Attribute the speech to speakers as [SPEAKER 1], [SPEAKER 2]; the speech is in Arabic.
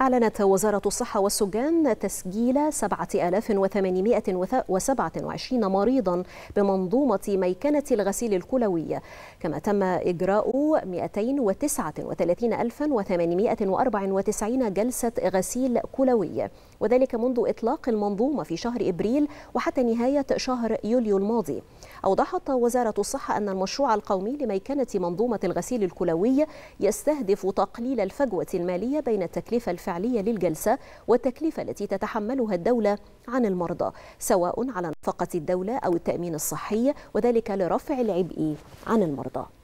[SPEAKER 1] أعلنت وزارة الصحة والسجان تسجيل 7827 مريضا بمنظومة ميكنة الغسيل الكلوي كما تم إجراء 239894 جلسة غسيل كلوي وذلك منذ إطلاق المنظومة في شهر إبريل وحتى نهاية شهر يوليو الماضي أوضحت وزارة الصحة أن المشروع القومي لميكنة منظومة الغسيل الكلوي يستهدف تقليل الفجوة المالية بين التكلفة الفعلية للجلسة والتكلفة التي تتحملها الدولة عن المرضى سواء على نفقة الدولة أو التأمين الصحي وذلك لرفع العبء عن المرضى